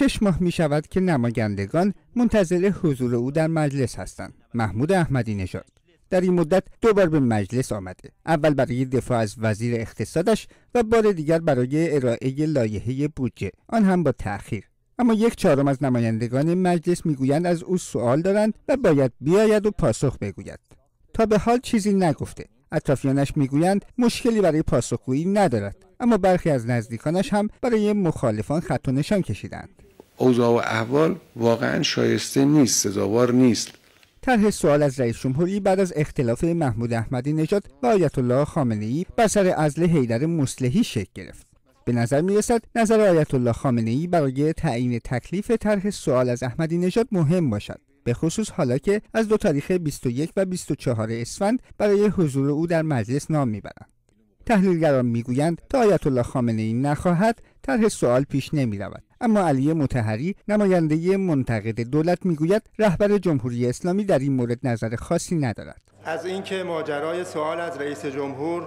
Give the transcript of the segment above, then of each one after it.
شش ماه می شود که نمایندگان منتظر حضور او در مجلس هستند. محمود احمدی نژاد در این مدت دو بار به مجلس آمده اول برای دفاع از وزیر اقتصادش و بار دیگر برای ارائه لایحه بودجه آن هم با تأخیر اما یک چهارم از نمایندگان مجلس میگویند از او سوال دارند و باید بیاید و پاسخ بگوید تا به حال چیزی نگفته اطرافیانش میگویند مشکلی برای پاسخگویی ندارد اما برخی از نزدیکانش هم برای مخالفان خط و نشان کشیدند اوضاع و احوال واقعا شایسته نیست سزاوار نیست طرح سوال از رئیس جمهوری بعد از اختلاف محمود احمدی نژاد و آیت الله خامنه ای بر سر عزل حیدر مصلحی شکل گرفت به نظر می رسد نظر آیت الله خامنه ای برای تعیین تکلیف طرح سوال از احمدی نژاد مهم باشد به خصوص حالا که از دو تاریخ 21 و 24 اسفند برای حضور او در مجلس نام میبرند تحلیلگران میگویند تا آیت الله خامنه ای نخواهد طرح سوال پیش نمی رود. اما علی متحری نماینده منتقد دولت میگوید رهبر جمهوری اسلامی در این مورد نظر خاصی ندارد از اینکه ماجرای سوال از رئیس جمهور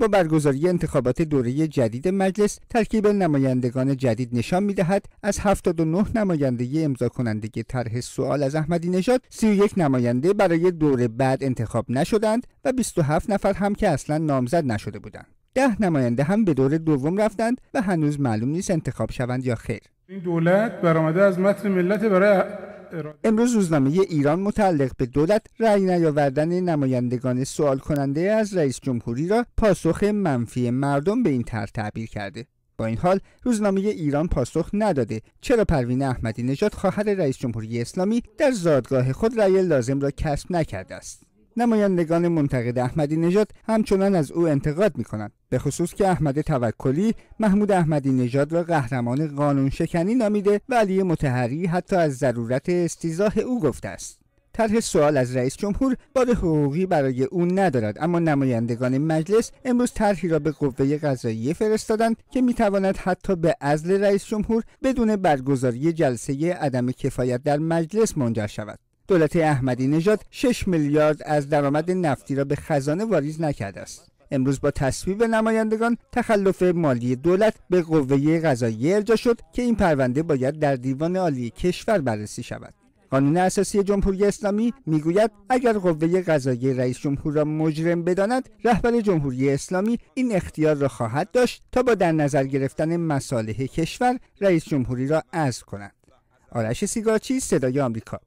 با برگزاری انتخابات دوره جدید مجلس ترکیب نمایندگان جدید نشان دهد از 79 نماینده امضا کننده طرح سوال از احمدی نژاد 31 نماینده برای دوره بعد انتخاب نشدند و 27 نفر هم که اصلا نامزد نشده بودند ده نماینده هم به دور دوم رفتند و هنوز معلوم نیست انتخاب شوند یا خیر این دولت برآمده از متن ملت برای امروز روزنامه ایران متعلق به دولت رأی نیاوردن نمایندگان سوال کننده از رئیس جمهوری را پاسخ منفی مردم به این طرح تعبیر کرده با این حال روزنامه ایران پاسخ نداده چرا پروین احمدی نژاد خواهر رئیس جمهوری اسلامی در زادگاه خود رأی لازم را کسب نکرده است نمایندگان منتقد احمدی نژاد همچنان از او انتقاد می کنند به خصوص که احمد توکلی محمود احمدی نژاد را قهرمان قانون شکنی نامیده و علی متحری حتی از ضرورت استیزاه او گفته است طرح سوال از رئیس جمهور بار حقوقی برای او ندارد اما نمایندگان مجلس امروز طرحی را به قوه قضاییه فرستادند که میتواند حتی به عزل رئیس جمهور بدون برگزاری جلسه عدم کفایت در مجلس منجر شود دولت احمدی نژاد 6 میلیارد از درآمد نفتی را به خزانه واریز نکرده است امروز با تصویب نمایندگان تخلف مالی دولت به قوه قضاییه ارجا شد که این پرونده باید در دیوان عالی کشور بررسی شود قانون اساسی جمهوری اسلامی میگوید اگر قوه قضاییه رئیس جمهور را مجرم بداند رهبر جمهوری اسلامی این اختیار را خواهد داشت تا با در نظر گرفتن مصالح کشور رئیس جمهوری را عزل کند آرش سیگارچی صدای آمریکا